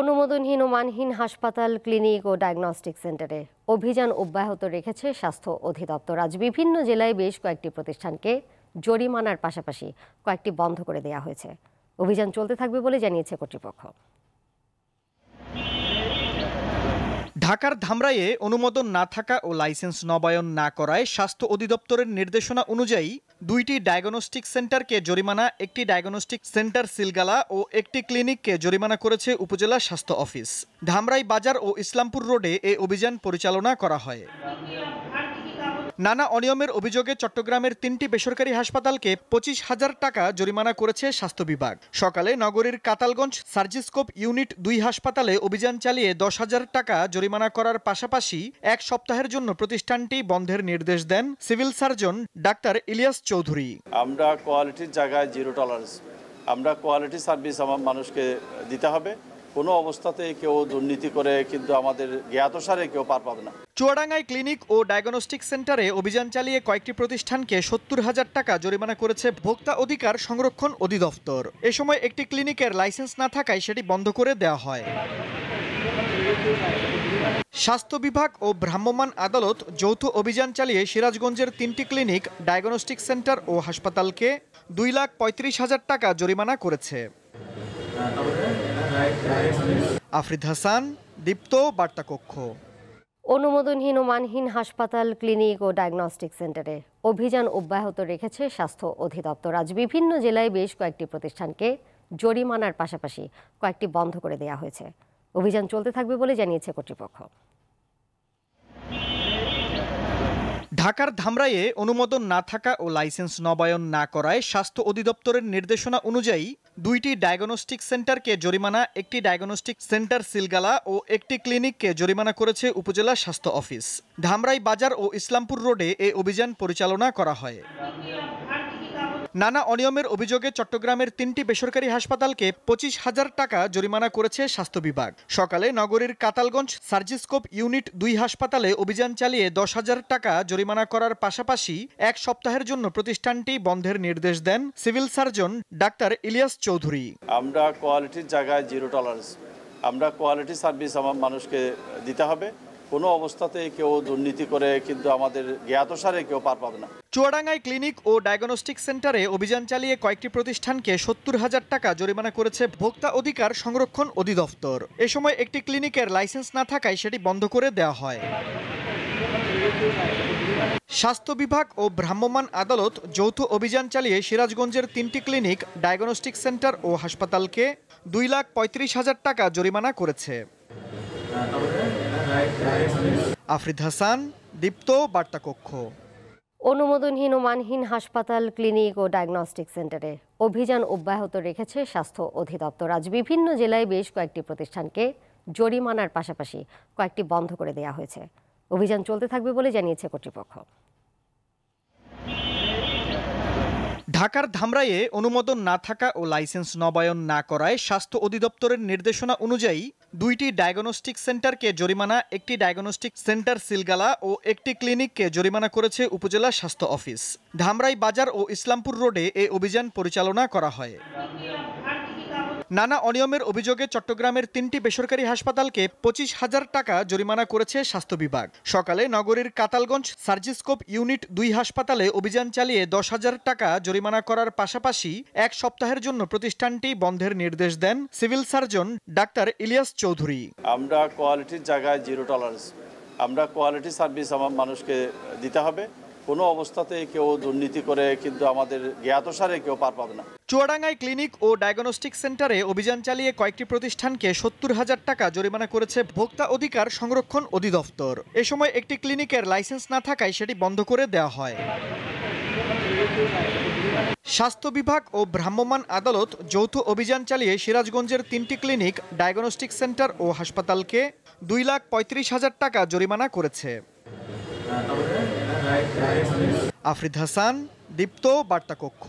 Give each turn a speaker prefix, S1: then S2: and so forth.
S1: অনুমোদনহীন ও মানহীন হাসপাতাল ক্লিনিক ও ডায়াগনস্টিক সেন্টারে অভিযান অব্যাহত রেখেছে স্বাস্থ্য অধিদপ্তর আজ বিভিন্ন জেলায় বেশ কয়েকটি প্রতিষ্ঠানকে জরিমানার পাশাপাশি কয়েকটি বন্ধ করে দেওয়া হয়েছে অভিযান চলতে থাকবে বলে জানিয়েছে কর্তৃপক্ষ
S2: ঢাকার ধামরাইয়ে অনুমোদন না থাকা ও লাইসেন্স নবায়ন না করায় স্বাস্থ্য অধিদপ্তরের নির্দেশনা অনুযায়ী দুইটি ডায়াগনস্টিক সেন্টারকে জরিমানা একটি ডায়াগনস্টিক সেন্টার সিলগালা ও একটি ক্লিনিককে জরিমানা করেছে উপজেলা স্বাস্থ্য অফিস ধামরাই বাজার ও ইসলামপুর রোডে এ অভিযান পরিচালনা করা হয় নানা অনিয়মের অভিযোগে চট্টগ্রামের তিনটি বেসরকারি হাসপাতালকে পঁচিশ হাজার টাকা জরিমানা করেছে স্বাস্থ্য বিভাগ সকালে নগরীর কাতালগঞ্জ সার্জিস্কোপ ইউনিট দুই হাসপাতালে অভিযান চালিয়ে দশ হাজার টাকা জরিমানা জরিমানা করার পাশাপাশি এক সপ্তাহের জন্য প্রতিষ্ঠানটি বন্ধের নির্দেশ দেন civil surgeon doctor Ilias Chowdhury
S3: আমরা কোয়ালিটির জায়গায় জিরো টলারেন্স আমরা কোয়ালিটি সার্ভিস আমার মানুষকে দিতে হবে কোনো অবস্থাতে কেউ দুর্নীতি করে কিন্তু আমাদের জ্ঞাতসারে কেউ পার পাবে না চুয়াডাঙ্গায় ক্লিনিক
S2: ও ডায়াগনস্টিক সেন্টারে অভিযান চালিয়ে কয়েকটি প্রতিষ্ঠানকে সত্তর হাজার টাকা জরিমানা করেছে ভোক্তা অধিকার সংরক্ষণ অধিদপ্তর এ সময় একটি ক্লিনিকের লাইসেন্স না থাকায় সেটি বন্ধ করে দেওয়া হয় স্বাস্থ্য বিভাগ ও ভ্রাম্যমাণ আদালত যৌথ অভিযান চালিয়ে সিরাজগঞ্জের তিনটি ক্লিনিক ডায়াগনস্টিক সেন্টার ও হাসপাতালকে দুই লাখ পঁয়ত্রিশ হাজার টাকা জরিমানা করেছে আফরিদ হাসান দীপ্ত বার্তা কক্ষ
S1: অনুমোদনহীন ও মানহীন হাসপাতাল ক্লিনিক ও ডায়াগনস্টিক সেন্টারে অভিযান অব্যাহত রেখেছে স্বাস্থ্য অধিদপ্তর আজ বিভিন্ন জেলায় বেশ কয়েকটি প্রতিষ্ঠানকে জরিমানার পাশাপাশি কয়েকটি বন্ধ করে দেওয়া হয়েছে অভিযান চলতে থাকবে বলে জানিয়েছে কর্তৃপক্ষ
S2: ঢাকার ধামরাইয়ে অনুমোদন না থাকা ও লাইসেন্স নবায়ন না করায় স্বাস্থ্য অধিদপ্তরের নির্দেশনা অনুযায়ী দুইটি ডায়াগনস্টিক সেন্টারকে জরিমানা একটি ডায়াগনস্টিক সেন্টার সিলগালা ও একটি ক্লিনিককে জরিমানা করেছে উপজেলা স্বাস্থ্য অফিস ধামরাই বাজার ও ইসলামপুর রোডে এ অভিযান পরিচালনা করা হয় নানা অনিয়মের অভিযোগে চট্টগ্রামের তিনটি বেসরকারি হাসপাতালকে পঁচিশ হাজার টাকা জরিমানা করেছে স্বাস্থ্য বিভাগ সকালে নগরীর কাতালগঞ্জ সার্জিস্কোপ ইউনিট দুই হাসপাতালে অভিযান চালিয়ে দশ হাজার টাকা জরিমানা করার পাশাপাশি এক সপ্তাহের জন্য প্রতিষ্ঠানটি বন্ধের নির্দেশ দেন civil surgeon doctor Ilias Chowdhury
S3: আমরা কোয়ালিটির জায়গায় জিরো টলারেন্স আমরা কোয়ালিটি সার্ভিস আমার মানুষকে দিতে হবে কোনো অবস্থাতে কেউ দুর্নীতি করে কিন্তু আমাদের জ্ঞাতসারে কেউ পার পাবে না
S2: চুয়াডাঙ্গায় ক্লিনিক ও ডায়াগনস্টিক সেন্টারে অভিযান চালিয়ে কয়েকটি প্রতিষ্ঠানকে সত্তর হাজার টাকা জরিমানা করেছে ভোক্তা অধিকার সংরক্ষণ অধিদপ্তর এ সময় একটি ক্লিনিকের লাইসেন্স না থাকায় সেটি বন্ধ করে দেওয়া হয় স্বাস্থ্য বিভাগ ও ভ্রাম্যমাণ আদালত যৌথ অভিযান চালিয়ে সিরাজগঞ্জের তিনটি ক্লিনিক ডায়াগনস্টিক সেন্টার ও হাসপাতালকে দুই লাখ পঁয়ত্রিশ হাজার টাকা জরিমানা করেছে আফরিদ হাসান দীপ্ত বার্তা কক্ষ
S1: অনুমোদনহীন ও মানহীন হাসপাতাল ক্লিনিক ও ডায়াগনস্টিক সেন্টারে অভিযান অব্যাহত রেখেছে স্বাস্থ্য অধিদপ্তর আজ বিভিন্ন জেলায় বেশ কয়েকটি প্রতিষ্ঠানকে জরিমানার পাশাপাশি কয়েকটি বন্ধ করে দেওয়া হয়েছে অভিযান চলতে থাকবে বলে জানিয়েছে কর্তৃপক্ষ
S2: ঢাকার ধামরাইয়ে অনুমোদন না থাকা ও লাইসেন্স নবায়ন না করায় স্বাস্থ্য অধিদপ্তরের নির্দেশনা অনুযায়ী দুইটি ডায়াগনস্টিক সেন্টারকে জরিমানা একটি ডায়াগনস্টিক সেন্টার সিলগালা ও একটি ক্লিনিককে জরিমানা করেছে উপজেলা স্বাস্থ্য অফিস ধামরাই বাজার ও ইসলামপুর রোডে এ অভিযান পরিচালনা করা হয় নানা অনিয়মের অভিযোগে চট্টগ্রামের তিনটি বেসরকারি হাসপাতালকে পঁচিশ হাজার টাকা জরিমানা করেছে স্বাস্থ্য বিভাগ সকালে নগরীর কাতালগঞ্জ সার্জিস্কোপ ইউনিট দুই হাসপাতালে অভিযান চালিয়ে দশ হাজার টাকা জরিমানা করার পাশাপাশি এক সপ্তাহের জন্য প্রতিষ্ঠানটি বন্ধের নির্দেশ দেন civil surgeon doctor Ilias Chowdhury
S3: আমরা কোয়ালিটির জায়গায় জিরো টলারেন্স আমরা কোয়ালিটি সার্ভিস আমার মানুষকে দিতে হবে কোনো অবস্থাতে কেউ দুর্নীতি করে কিন্তু আমাদের জ্ঞাতসারে কেউ পার পাবে না
S2: চুয়াডাঙ্গায় ক্লিনিক ও ডায়াগনস্টিক সেন্টারে অভিযান চালিয়ে কয়েকটি প্রতিষ্ঠানকে সত্তর হাজার টাকা জরিমানা করেছে ভোক্তা অধিকার সংরক্ষণ অধিদপ্তর এ সময় একটি ক্লিনিকের লাইসেন্স না থাকায় সেটি বন্ধ করে দেওয়া হয় স্বাস্থ্য বিভাগ ও ভ্রাম্যমাণ আদালত যৌথ অভিযান চালিয়ে সিরাজগঞ্জের তিনটি ক্লিনিক ডায়াগনস্টিক সেন্টার ও হাসপাতালকে দুই লাখ পঁয়ত্রিশ হাজার টাকা জরিমানা করেছে আফরিদ হাসান দীপ্ত বার্তাকক্ষ